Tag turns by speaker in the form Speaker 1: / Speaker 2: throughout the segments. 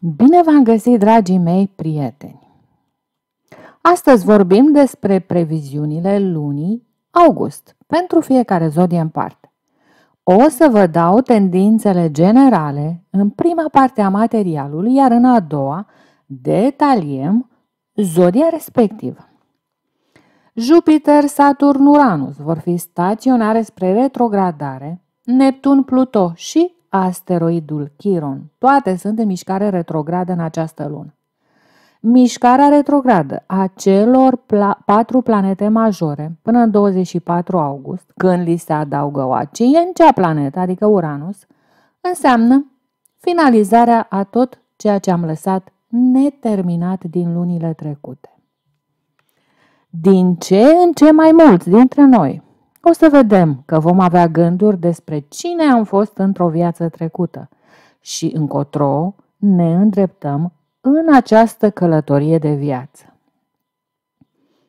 Speaker 1: Bine v-am găsit, dragii mei prieteni! Astăzi vorbim despre previziunile lunii august pentru fiecare zodie în parte. O să vă dau tendințele generale în prima parte a materialului, iar în a doua detaliem zodia respectivă. Jupiter, Saturn, Uranus vor fi staționare spre retrogradare, Neptun, Pluto și asteroidul Chiron. Toate sunt în mișcare retrogradă în această lună. Mișcarea retrogradă a celor pla- patru planete majore până în 24 august, când li se adaugă o cea planetă, adică Uranus, înseamnă finalizarea a tot ceea ce am lăsat neterminat din lunile trecute. Din ce în ce mai mulți dintre noi o să vedem că vom avea gânduri despre cine am fost într-o viață trecută și încotro ne îndreptăm în această călătorie de viață.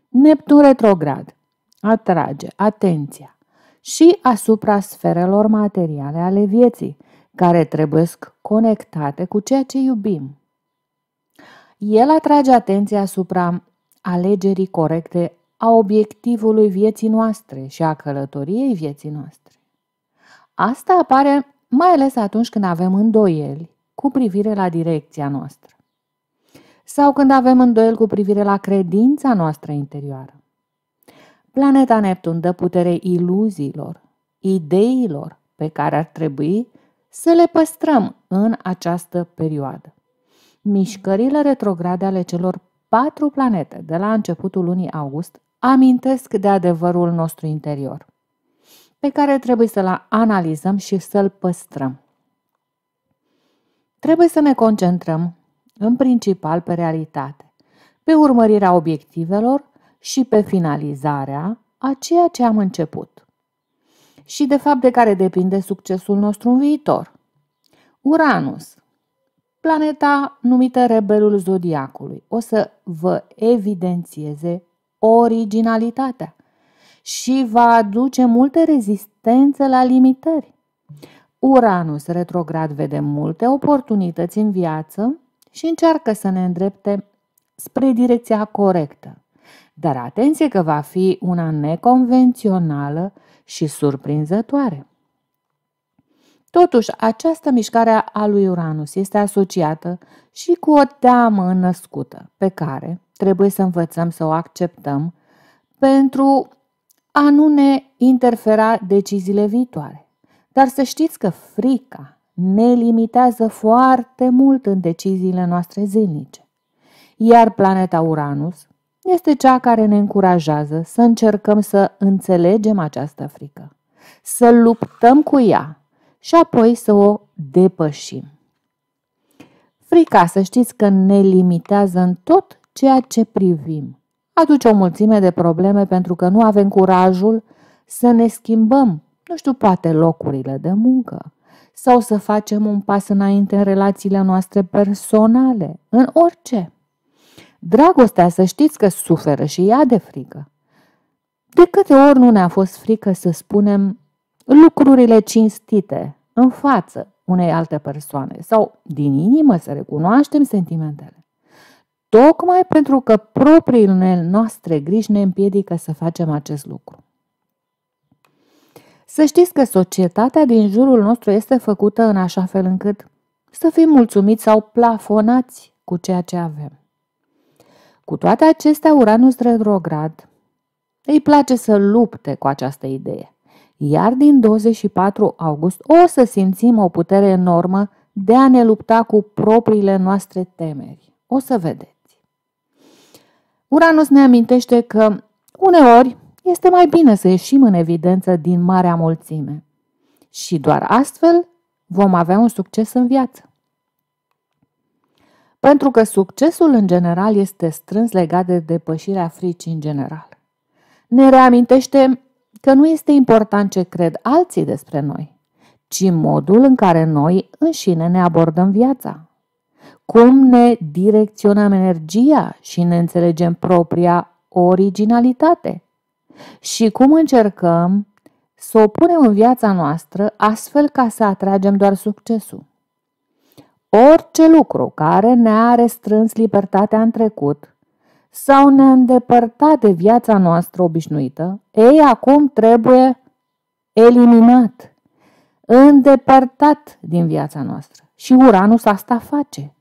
Speaker 1: Neptun retrograd atrage atenția și asupra sferelor materiale ale vieții, care trebuie conectate cu ceea ce iubim. El atrage atenția asupra alegerii corecte a obiectivului vieții noastre și a călătoriei vieții noastre. Asta apare mai ales atunci când avem îndoieli cu privire la direcția noastră sau când avem îndoieli cu privire la credința noastră interioară. Planeta Neptun dă putere iluziilor, ideilor pe care ar trebui să le păstrăm în această perioadă. Mișcările retrograde ale celor patru planete de la începutul lunii august amintesc de adevărul nostru interior, pe care trebuie să-l analizăm și să-l păstrăm. Trebuie să ne concentrăm în principal pe realitate, pe urmărirea obiectivelor și pe finalizarea a ceea ce am început. Și de fapt de care depinde succesul nostru în viitor. Uranus, planeta numită rebelul zodiacului, o să vă evidențieze originalitatea și va aduce multă rezistență la limitări. Uranus retrograd vede multe oportunități în viață și încearcă să ne îndrepte spre direcția corectă. Dar atenție că va fi una neconvențională și surprinzătoare. Totuși, această mișcare a lui Uranus este asociată și cu o teamă născută pe care trebuie să învățăm să o acceptăm pentru a nu ne interfera deciziile viitoare. Dar să știți că frica ne limitează foarte mult în deciziile noastre zilnice. Iar planeta Uranus este cea care ne încurajează să încercăm să înțelegem această frică, să luptăm cu ea și apoi să o depășim. Frica, să știți că ne limitează în tot ceea ce privim. Aduce o mulțime de probleme pentru că nu avem curajul să ne schimbăm, nu știu, poate locurile de muncă sau să facem un pas înainte în relațiile noastre personale, în orice. Dragostea să știți că suferă și ea de frică. De câte ori nu ne-a fost frică să spunem lucrurile cinstite în față unei alte persoane sau din inimă să recunoaștem sentimentele tocmai pentru că propriile noastre griji ne împiedică să facem acest lucru. Să știți că societatea din jurul nostru este făcută în așa fel încât să fim mulțumiți sau plafonați cu ceea ce avem. Cu toate acestea, Uranus retrograd îi place să lupte cu această idee. Iar din 24 august o să simțim o putere enormă de a ne lupta cu propriile noastre temeri. O să vedeți. Uranus ne amintește că, uneori, este mai bine să ieșim în evidență din marea mulțime. Și doar astfel vom avea un succes în viață. Pentru că succesul în general este strâns legat de depășirea fricii în general. Ne reamintește că nu este important ce cred alții despre noi, ci modul în care noi înșine ne abordăm viața. Cum ne direcționăm energia și ne înțelegem propria originalitate? Și cum încercăm să o punem în viața noastră astfel ca să atragem doar succesul? Orice lucru care ne-a restrâns libertatea în trecut sau ne-a îndepărtat de viața noastră obișnuită, ei acum trebuie eliminat, îndepărtat din viața noastră. Și Uranus asta face.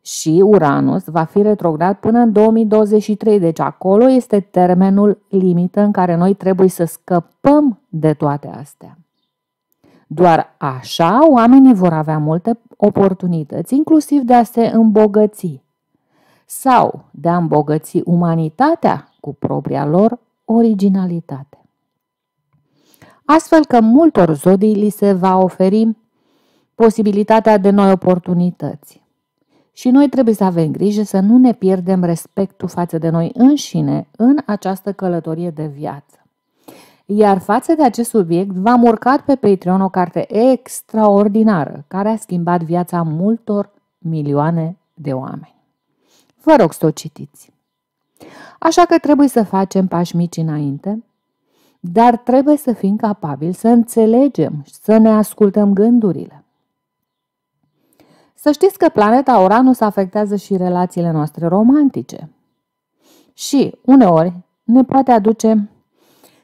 Speaker 1: Și Uranus va fi retrograd până în 2023, deci acolo este termenul limită în care noi trebuie să scăpăm de toate astea. Doar așa oamenii vor avea multe oportunități, inclusiv de a se îmbogăți sau de a îmbogăți umanitatea cu propria lor originalitate. Astfel că multor zodii li se va oferi posibilitatea de noi oportunități. Și noi trebuie să avem grijă să nu ne pierdem respectul față de noi înșine în această călătorie de viață. Iar față de acest subiect, v-am urcat pe Patreon o carte extraordinară care a schimbat viața multor milioane de oameni. Vă rog să o citiți. Așa că trebuie să facem pași mici înainte, dar trebuie să fim capabili să înțelegem, și să ne ascultăm gândurile. Să știți că planeta Uranus afectează și relațiile noastre romantice. Și, uneori, ne poate aduce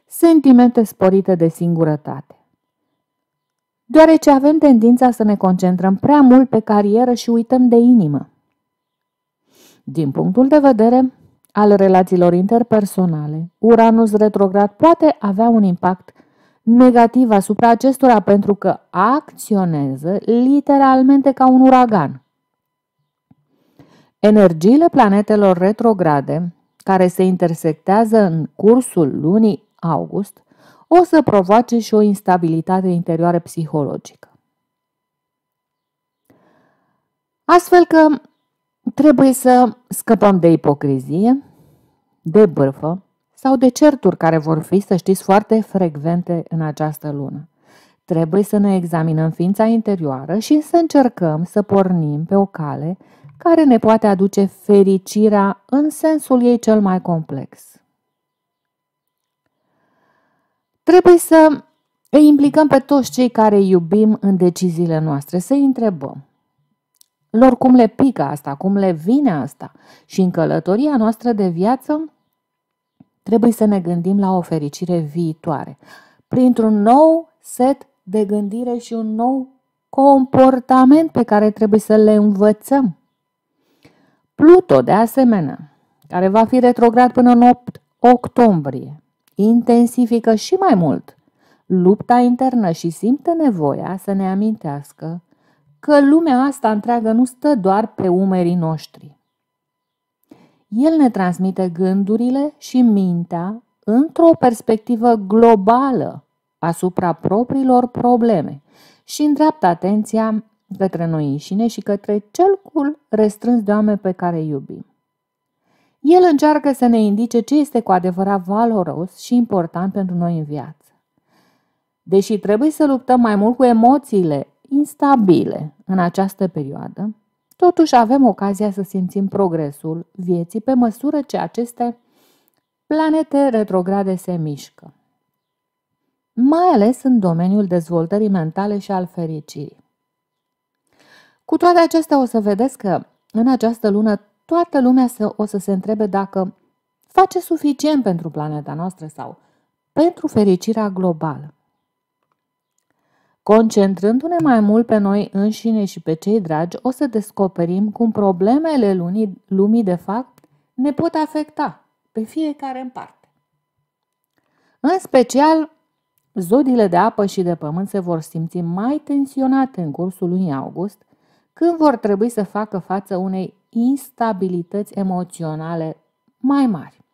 Speaker 1: sentimente sporite de singurătate. Deoarece avem tendința să ne concentrăm prea mult pe carieră și uităm de inimă. Din punctul de vedere al relațiilor interpersonale, Uranus retrograd poate avea un impact negativ asupra acestora pentru că acționează literalmente ca un uragan. Energiile planetelor retrograde, care se intersectează în cursul lunii august, o să provoace și o instabilitate interioară psihologică. Astfel că trebuie să scăpăm de ipocrizie, de bârfă, sau de certuri care vor fi, să știți, foarte frecvente în această lună. Trebuie să ne examinăm ființa interioară și să încercăm să pornim pe o cale care ne poate aduce fericirea în sensul ei cel mai complex. Trebuie să îi implicăm pe toți cei care iubim în deciziile noastre, să-i întrebăm lor cum le pică asta, cum le vine asta și în călătoria noastră de viață Trebuie să ne gândim la o fericire viitoare, printr-un nou set de gândire și un nou comportament pe care trebuie să le învățăm. Pluto, de asemenea, care va fi retrograd până în 8 octombrie, intensifică și mai mult lupta internă și simte nevoia să ne amintească că lumea asta întreagă nu stă doar pe umerii noștri. El ne transmite gândurile și mintea într-o perspectivă globală asupra propriilor probleme și îndreaptă atenția către noi înșine și către cercul restrâns de oameni pe care îi iubim. El încearcă să ne indice ce este cu adevărat valoros și important pentru noi în viață. Deși trebuie să luptăm mai mult cu emoțiile instabile în această perioadă, Totuși avem ocazia să simțim progresul vieții pe măsură ce aceste planete retrograde se mișcă, mai ales în domeniul dezvoltării mentale și al fericirii. Cu toate acestea o să vedeți că în această lună toată lumea o să se întrebe dacă face suficient pentru planeta noastră sau pentru fericirea globală. Concentrându-ne mai mult pe noi înșine și pe cei dragi, o să descoperim cum problemele lumii, lumii de fapt ne pot afecta pe fiecare în parte. În special, zodiile de apă și de pământ se vor simți mai tensionate în cursul lunii august, când vor trebui să facă față unei instabilități emoționale mai mari.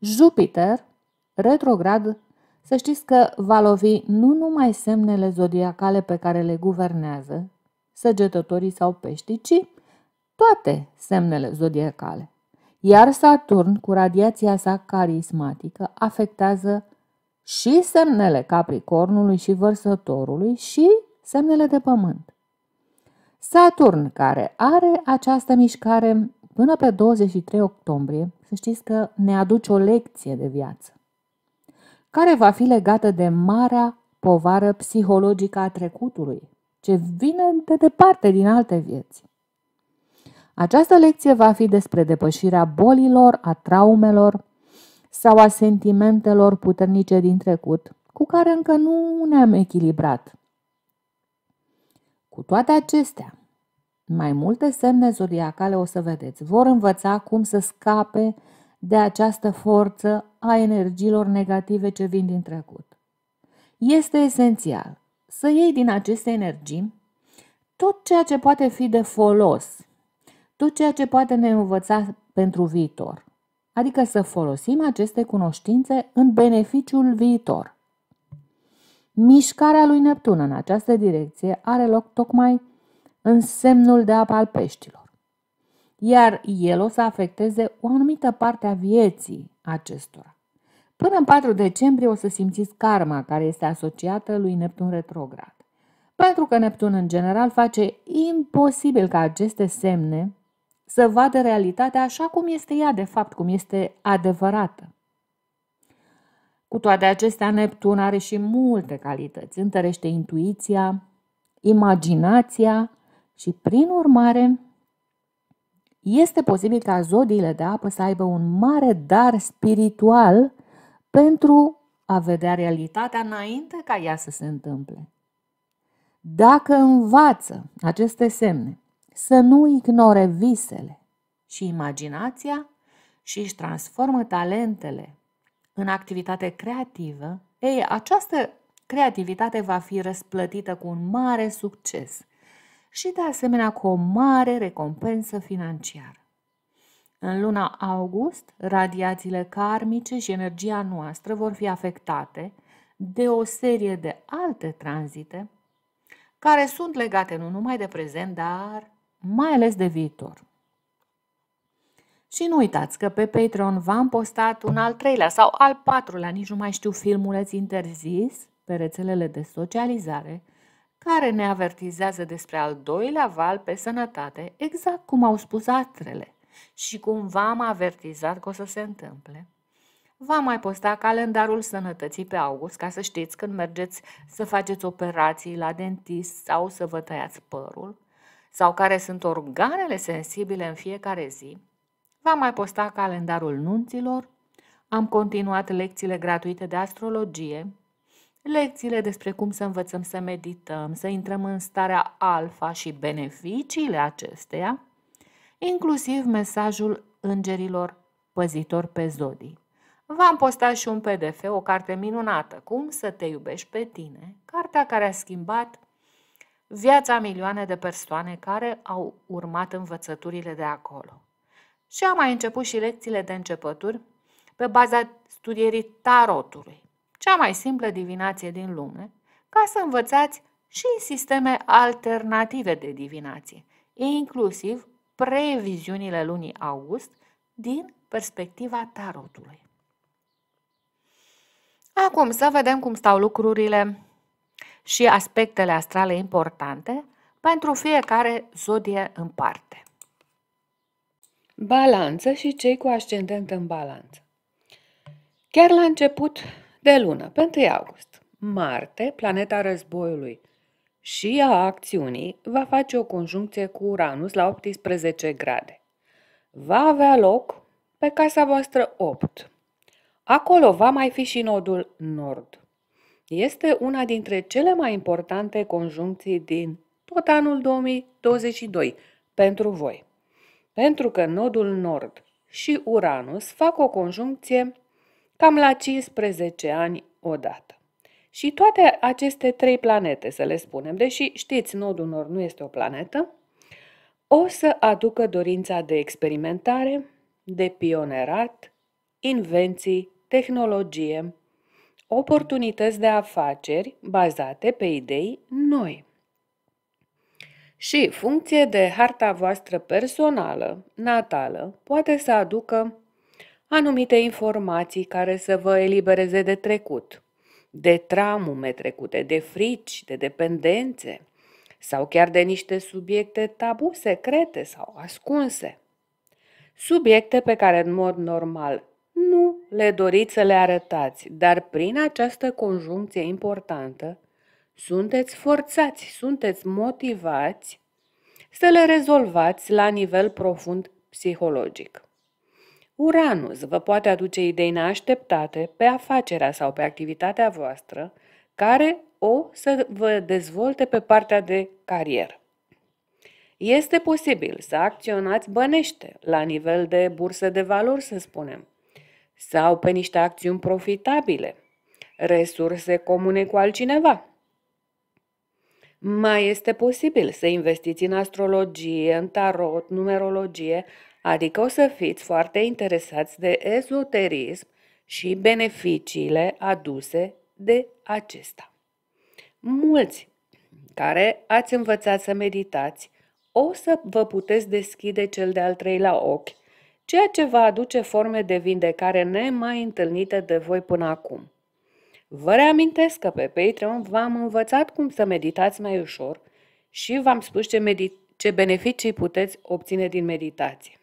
Speaker 1: Jupiter, retrograd să știți că va lovi nu numai semnele zodiacale pe care le guvernează, săgetătorii sau peștii, ci toate semnele zodiacale. Iar Saturn, cu radiația sa carismatică, afectează și semnele Capricornului și Vărsătorului și semnele de pământ. Saturn, care are această mișcare până pe 23 octombrie, să știți că ne aduce o lecție de viață care va fi legată de marea povară psihologică a trecutului, ce vine de departe din alte vieți. Această lecție va fi despre depășirea bolilor, a traumelor sau a sentimentelor puternice din trecut, cu care încă nu ne-am echilibrat. Cu toate acestea, mai multe semne zodiacale o să vedeți. Vor învăța cum să scape de această forță a energiilor negative ce vin din trecut. Este esențial să iei din aceste energii tot ceea ce poate fi de folos, tot ceea ce poate ne învăța pentru viitor, adică să folosim aceste cunoștințe în beneficiul viitor. Mișcarea lui Neptun în această direcție are loc tocmai în semnul de apă al peștilor iar el o să afecteze o anumită parte a vieții acestora. Până în 4 decembrie o să simțiți karma care este asociată lui Neptun retrograd. Pentru că Neptun în general face imposibil ca aceste semne să vadă realitatea așa cum este ea de fapt, cum este adevărată. Cu toate acestea, Neptun are și multe calități. Întărește intuiția, imaginația și, prin urmare, este posibil ca zodiile de apă să aibă un mare dar spiritual pentru a vedea realitatea înainte ca ea să se întâmple. Dacă învață aceste semne să nu ignore visele și imaginația și își transformă talentele în activitate creativă, ei, această creativitate va fi răsplătită cu un mare succes – și de asemenea cu o mare recompensă financiară. În luna august, radiațiile karmice și energia noastră vor fi afectate de o serie de alte tranzite care sunt legate nu numai de prezent, dar mai ales de viitor. Și nu uitați că pe Patreon v-am postat un al treilea sau al patrulea, nici nu mai știu, filmuleț interzis pe rețelele de socializare – care ne avertizează despre al doilea val pe sănătate, exact cum au spus atrele și cum v-am avertizat că o să se întâmple. Va mai posta calendarul sănătății pe august ca să știți când mergeți să faceți operații la dentist sau să vă tăiați părul sau care sunt organele sensibile în fiecare zi. Va mai posta calendarul nunților. Am continuat lecțiile gratuite de astrologie, lecțiile despre cum să învățăm să medităm, să intrăm în starea alfa și beneficiile acesteia, inclusiv mesajul îngerilor păzitori pe zodii. V-am postat și un PDF, o carte minunată, Cum să te iubești pe tine, cartea care a schimbat viața milioane de persoane care au urmat învățăturile de acolo. Și am mai început și lecțiile de începături pe baza studierii tarotului cea mai simplă divinație din lume, ca să învățați și sisteme alternative de divinație, inclusiv previziunile lunii august din perspectiva tarotului. Acum să vedem cum stau lucrurile și aspectele astrale importante pentru fiecare zodie în parte. Balanță și cei cu ascendent
Speaker 2: în balanță. Chiar la început de lună, pe 1 august, Marte, planeta războiului și a acțiunii, va face o conjuncție cu Uranus la 18 grade. Va avea loc pe casa voastră 8. Acolo va mai fi și nodul nord. Este una dintre cele mai importante conjuncții din tot anul 2022 pentru voi. Pentru că nodul nord și Uranus fac o conjuncție cam la 15 ani odată. Și toate aceste trei planete, să le spunem, deși știți, nodul nord nu este o planetă, o să aducă dorința de experimentare, de pionerat, invenții, tehnologie, oportunități de afaceri bazate pe idei noi. Și funcție de harta voastră personală, natală, poate să aducă anumite informații care să vă elibereze de trecut, de tramume trecute, de frici, de dependențe sau chiar de niște subiecte tabu secrete sau ascunse. Subiecte pe care în mod normal nu le doriți să le arătați, dar prin această conjuncție importantă sunteți forțați, sunteți motivați să le rezolvați la nivel profund psihologic. Uranus vă poate aduce idei neașteptate pe afacerea sau pe activitatea voastră, care o să vă dezvolte pe partea de carieră. Este posibil să acționați bănește, la nivel de bursă de valori, să spunem, sau pe niște acțiuni profitabile, resurse comune cu altcineva. Mai este posibil să investiți în astrologie, în tarot, numerologie, adică o să fiți foarte interesați de ezoterism și beneficiile aduse de acesta. Mulți care ați învățat să meditați, o să vă puteți deschide cel de-al treilea ochi, ceea ce va aduce forme de vindecare nemai întâlnite de voi până acum. Vă reamintesc că pe Patreon v-am învățat cum să meditați mai ușor și v-am spus ce, ce beneficii puteți obține din meditație.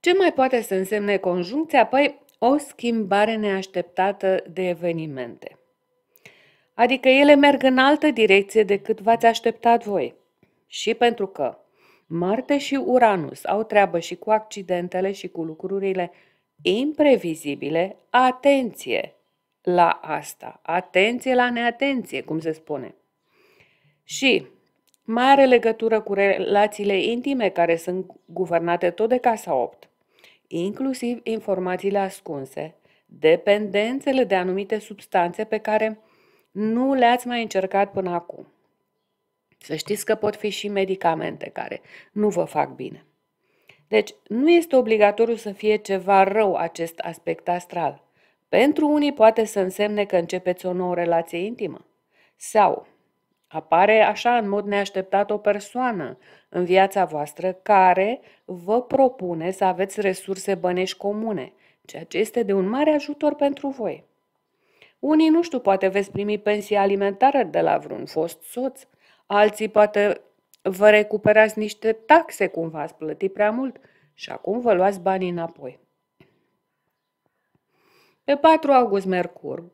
Speaker 2: Ce mai poate să însemne conjuncția? Păi o schimbare neașteptată de evenimente. Adică ele merg în altă direcție decât v-ați așteptat voi. Și pentru că Marte și Uranus au treabă și cu accidentele și cu lucrurile imprevizibile, atenție la asta, atenție la neatenție, cum se spune. Și mai are legătură cu relațiile intime care sunt guvernate tot de casa 8 inclusiv informațiile ascunse, dependențele de anumite substanțe pe care nu le-ați mai încercat până acum. Să știți că pot fi și medicamente care nu vă fac bine. Deci, nu este obligatoriu să fie ceva rău acest aspect astral. Pentru unii poate să însemne că începeți o nouă relație intimă sau Apare așa în mod neașteptat o persoană în viața voastră care vă propune să aveți resurse bănești comune, ceea ce este de un mare ajutor pentru voi. Unii, nu știu, poate veți primi pensie alimentară de la vreun fost soț, alții poate vă recuperați niște taxe cum v-ați plătit prea mult și acum vă luați banii înapoi. Pe 4 august Mercur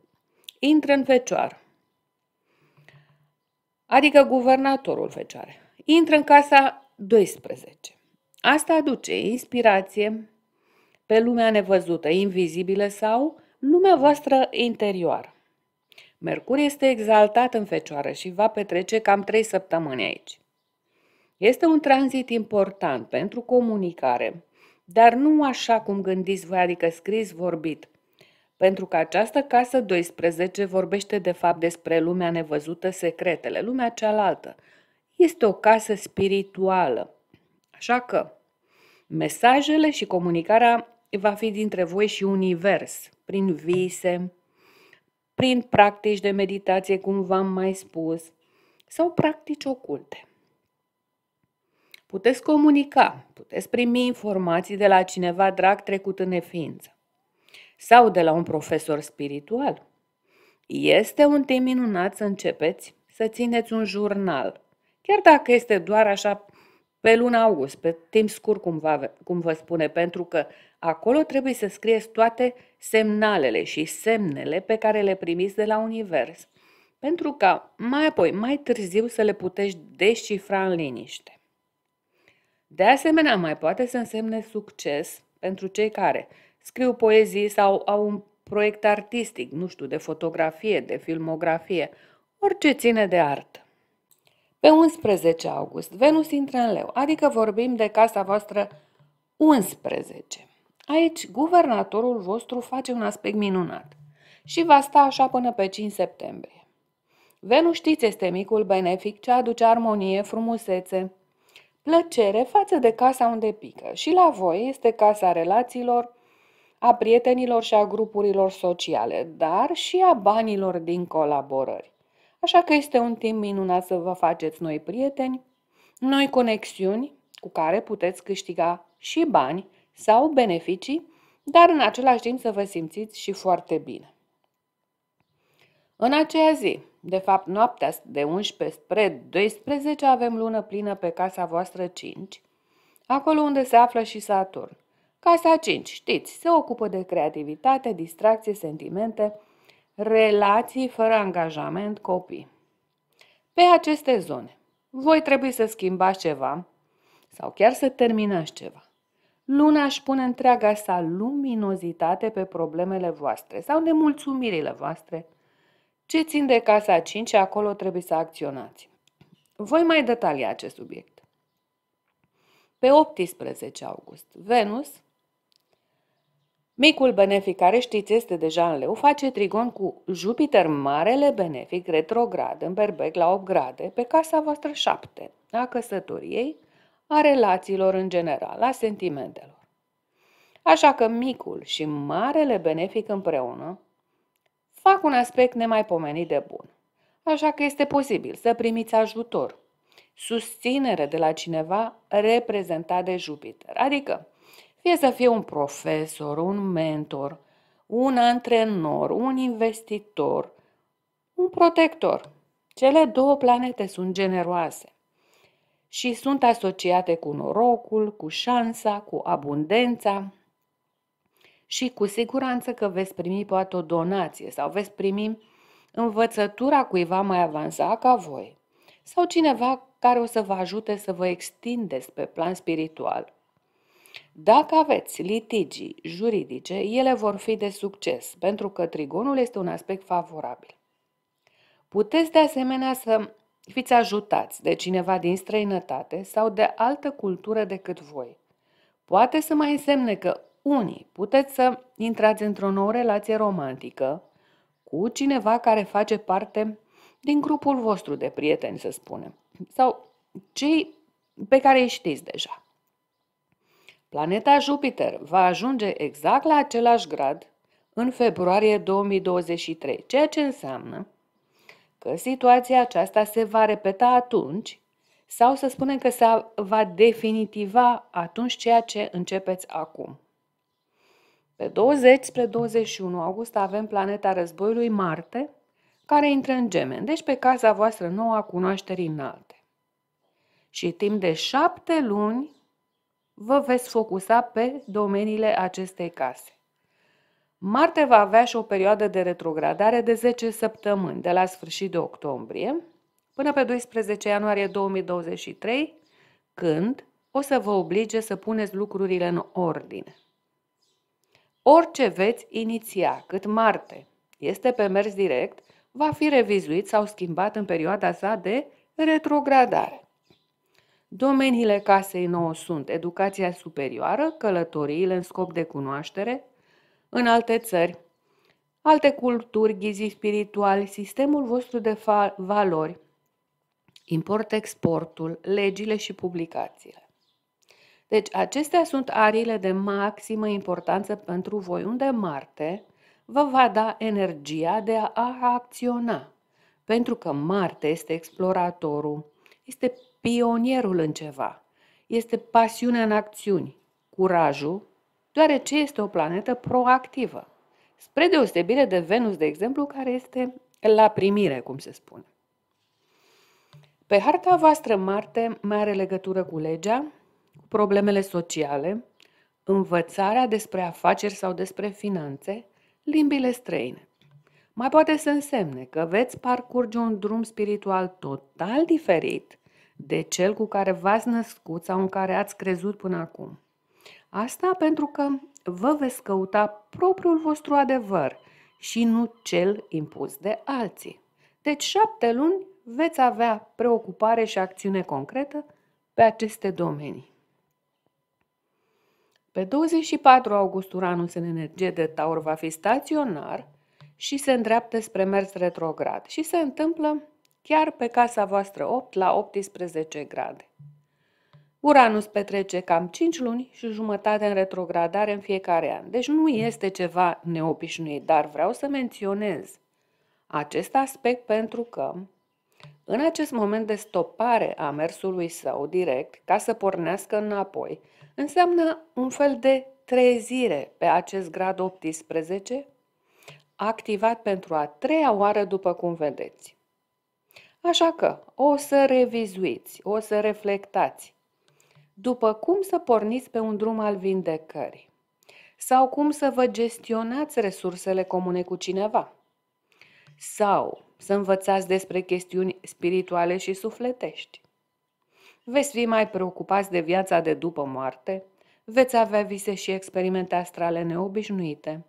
Speaker 2: intră în fecioară adică guvernatorul fecioare, intră în casa 12. Asta aduce inspirație pe lumea nevăzută, invizibilă sau lumea voastră interioară. Mercur este exaltat în fecioară și va petrece cam 3 săptămâni aici. Este un tranzit important pentru comunicare, dar nu așa cum gândiți voi, adică scris, vorbit, pentru că această casă 12 vorbește de fapt despre lumea nevăzută, secretele, lumea cealaltă. Este o casă spirituală. Așa că mesajele și comunicarea va fi dintre voi și univers, prin vise, prin practici de meditație, cum v-am mai spus, sau practici oculte. Puteți comunica, puteți primi informații de la cineva drag trecut în neființă sau de la un profesor spiritual. Este un timp minunat să începeți să țineți un jurnal, chiar dacă este doar așa pe luna august, pe timp scurt, cum, va, cum vă spune, pentru că acolo trebuie să scrieți toate semnalele și semnele pe care le primiți de la Univers, pentru ca mai apoi, mai târziu, să le puteți descifra în liniște. De asemenea, mai poate să însemne succes pentru cei care scriu poezii sau au un proiect artistic, nu știu, de fotografie, de filmografie, orice ține de artă. Pe 11 august, Venus intră în leu, adică vorbim de casa voastră 11. Aici, guvernatorul vostru face un aspect minunat și va sta așa până pe 5 septembrie. Venus, știți, este micul benefic ce aduce armonie, frumusețe, plăcere față de casa unde pică și la voi este casa relațiilor, a prietenilor și a grupurilor sociale, dar și a banilor din colaborări. Așa că este un timp minunat să vă faceți noi prieteni, noi conexiuni cu care puteți câștiga și bani sau beneficii, dar în același timp să vă simțiți și foarte bine. În aceea zi, de fapt noaptea de 11 spre 12 avem lună plină pe casa voastră 5, acolo unde se află și Saturn. Casa 5, știți, se ocupă de creativitate, distracție, sentimente, relații fără angajament, copii. Pe aceste zone, voi trebuie să schimbați ceva sau chiar să terminați ceva. Luna își pune întreaga sa luminozitate pe problemele voastre sau nemulțumirile voastre. Ce țin de casa 5 acolo trebuie să acționați. Voi mai detalia acest subiect. Pe 18 august, Venus Micul benefic care știți este deja în leu face trigon cu Jupiter marele benefic retrograd în berbec la 8 grade pe casa voastră 7, a căsătoriei, a relațiilor în general, a sentimentelor. Așa că micul și marele benefic împreună fac un aspect nemaipomenit de bun. Așa că este posibil să primiți ajutor, susținere de la cineva reprezentat de Jupiter, adică fie să fie un profesor, un mentor, un antrenor, un investitor, un protector. Cele două planete sunt generoase și sunt asociate cu norocul, cu șansa, cu abundența și cu siguranță că veți primi poate o donație sau veți primi învățătura cuiva mai avansat ca voi sau cineva care o să vă ajute să vă extindeți pe plan spiritual. Dacă aveți litigii juridice, ele vor fi de succes, pentru că trigonul este un aspect favorabil. Puteți de asemenea să fiți ajutați de cineva din străinătate sau de altă cultură decât voi. Poate să mai însemne că unii puteți să intrați într-o nouă relație romantică cu cineva care face parte din grupul vostru de prieteni, să spunem, sau cei pe care îi știți deja. Planeta Jupiter va ajunge exact la același grad în februarie 2023, ceea ce înseamnă că situația aceasta se va repeta atunci sau să spunem că se va definitiva atunci ceea ce începeți acum. Pe 20 spre 21 august avem planeta războiului Marte, care intră în gemeni, deci pe casa voastră nouă a cunoașterii înalte. Și timp de șapte luni vă veți focusa pe domeniile acestei case. Marte va avea și o perioadă de retrogradare de 10 săptămâni, de la sfârșit de octombrie până pe 12 ianuarie 2023, când o să vă oblige să puneți lucrurile în ordine. Orice veți iniția, cât Marte este pe mers direct, va fi revizuit sau schimbat în perioada sa de retrogradare. Domeniile casei nouă sunt educația superioară, călătoriile în scop de cunoaștere, în alte țări, alte culturi, ghizii spirituali, sistemul vostru de valori, import-exportul, legile și publicațiile. Deci acestea sunt ariile de maximă importanță pentru voi, unde Marte vă va da energia de a acționa, pentru că Marte este exploratorul, este pionierul în ceva. Este pasiunea în acțiuni, curajul, deoarece este o planetă proactivă. Spre deosebire de Venus, de exemplu, care este la primire, cum se spune. Pe harta voastră Marte mai are legătură cu legea, problemele sociale, învățarea despre afaceri sau despre finanțe, limbile străine. Mai poate să însemne că veți parcurge un drum spiritual total diferit de cel cu care v-ați născut sau în care ați crezut până acum. Asta pentru că vă veți căuta propriul vostru adevăr și nu cel impus de alții. Deci șapte luni veți avea preocupare și acțiune concretă pe aceste domenii. Pe 24 august Uranus în energie de Taur va fi staționar și se îndreaptă spre mers retrograd și se întâmplă chiar pe casa voastră 8 la 18 grade. Uranus petrece cam 5 luni și jumătate în retrogradare în fiecare an, deci nu este ceva neobișnuit, dar vreau să menționez acest aspect pentru că în acest moment de stopare a mersului său direct, ca să pornească înapoi, înseamnă un fel de trezire pe acest grad 18, activat pentru a treia oară după cum vedeți. Așa că o să revizuiți, o să reflectați. După cum să porniți pe un drum al vindecării? Sau cum să vă gestionați resursele comune cu cineva? Sau să învățați despre chestiuni spirituale și sufletești? Veți fi mai preocupați de viața de după moarte? Veți avea vise și experimente astrale neobișnuite?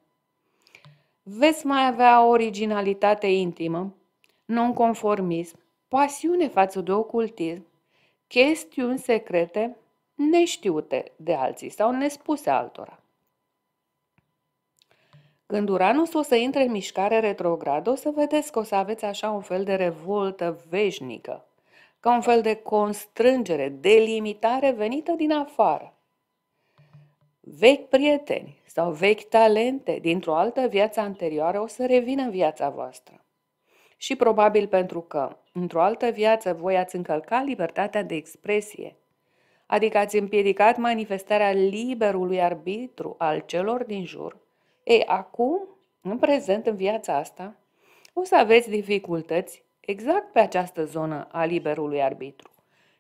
Speaker 2: Veți mai avea originalitate intimă, nonconformism pasiune față de ocultism, chestiuni secrete neștiute de alții sau nespuse altora. Când Uranus o să intre în mișcare retrograd, o să vedeți că o să aveți așa un fel de revoltă veșnică, ca un fel de constrângere, delimitare venită din afară. Vechi prieteni sau vechi talente dintr-o altă viață anterioară o să revină în viața voastră. Și probabil pentru că Într-o altă viață voi ați încălca libertatea de expresie, adică ați împiedicat manifestarea liberului arbitru al celor din jur. Ei, acum, în prezent, în viața asta, o să aveți dificultăți exact pe această zonă a liberului arbitru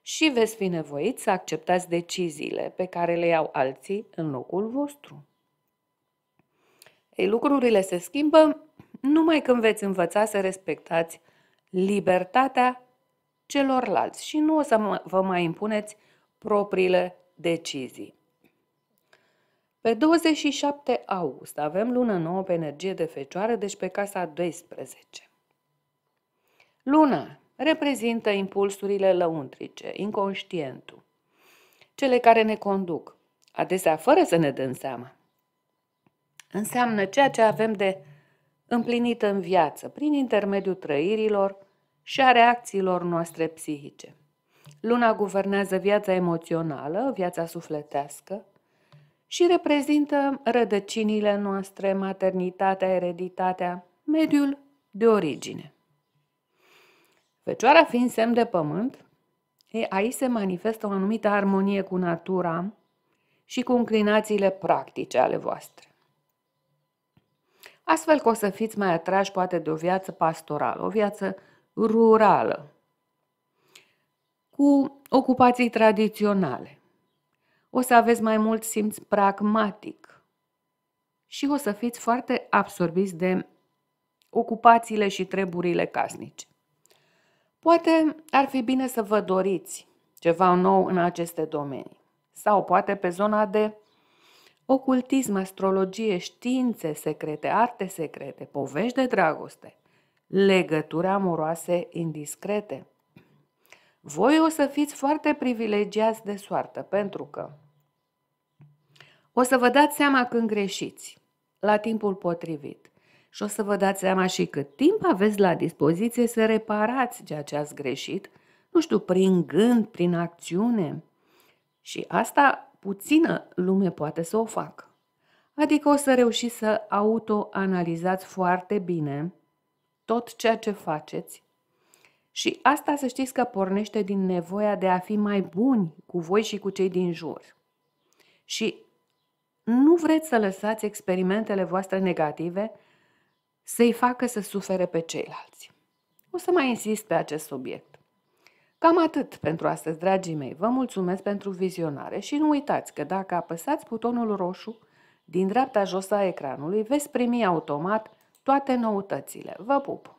Speaker 2: și veți fi nevoiți să acceptați deciziile pe care le iau alții în locul vostru. Ei, lucrurile se schimbă numai când veți învăța să respectați libertatea celorlalți și nu o să vă mai impuneți propriile decizii. Pe 27 august avem lună nouă pe energie de fecioară, deci pe casa 12. Luna reprezintă impulsurile lăuntrice, inconștientul, cele care ne conduc, adesea fără să ne dăm seama. Înseamnă ceea ce avem de împlinită în viață, prin intermediul trăirilor și a reacțiilor noastre psihice. Luna guvernează viața emoțională, viața sufletească și reprezintă rădăcinile noastre, maternitatea, ereditatea, mediul de origine. Fecioara fiind semn de pământ, ei, aici se manifestă o anumită armonie cu natura și cu înclinațiile practice ale voastre astfel că o să fiți mai atrași poate de o viață pastorală, o viață rurală, cu ocupații tradiționale. O să aveți mai mult simț pragmatic și o să fiți foarte absorbiți de ocupațiile și treburile casnice. Poate ar fi bine să vă doriți ceva nou în aceste domenii sau poate pe zona de ocultism, astrologie, științe secrete, arte secrete, povești de dragoste, legături amoroase indiscrete. Voi o să fiți foarte privilegiați de soartă, pentru că o să vă dați seama când greșiți, la timpul potrivit. Și o să vă dați seama și cât timp aveți la dispoziție să reparați ceea ce ați greșit, nu știu, prin gând, prin acțiune. Și asta puțină lume poate să o facă. Adică o să reușiți să autoanalizați foarte bine tot ceea ce faceți și asta să știți că pornește din nevoia de a fi mai buni cu voi și cu cei din jur. Și nu vreți să lăsați experimentele voastre negative să-i facă să sufere pe ceilalți. O să mai insist pe acest subiect. Cam atât pentru astăzi, dragii mei. Vă mulțumesc pentru vizionare și nu uitați că dacă apăsați butonul roșu din dreapta jos a ecranului, veți primi automat toate noutățile. Vă pup!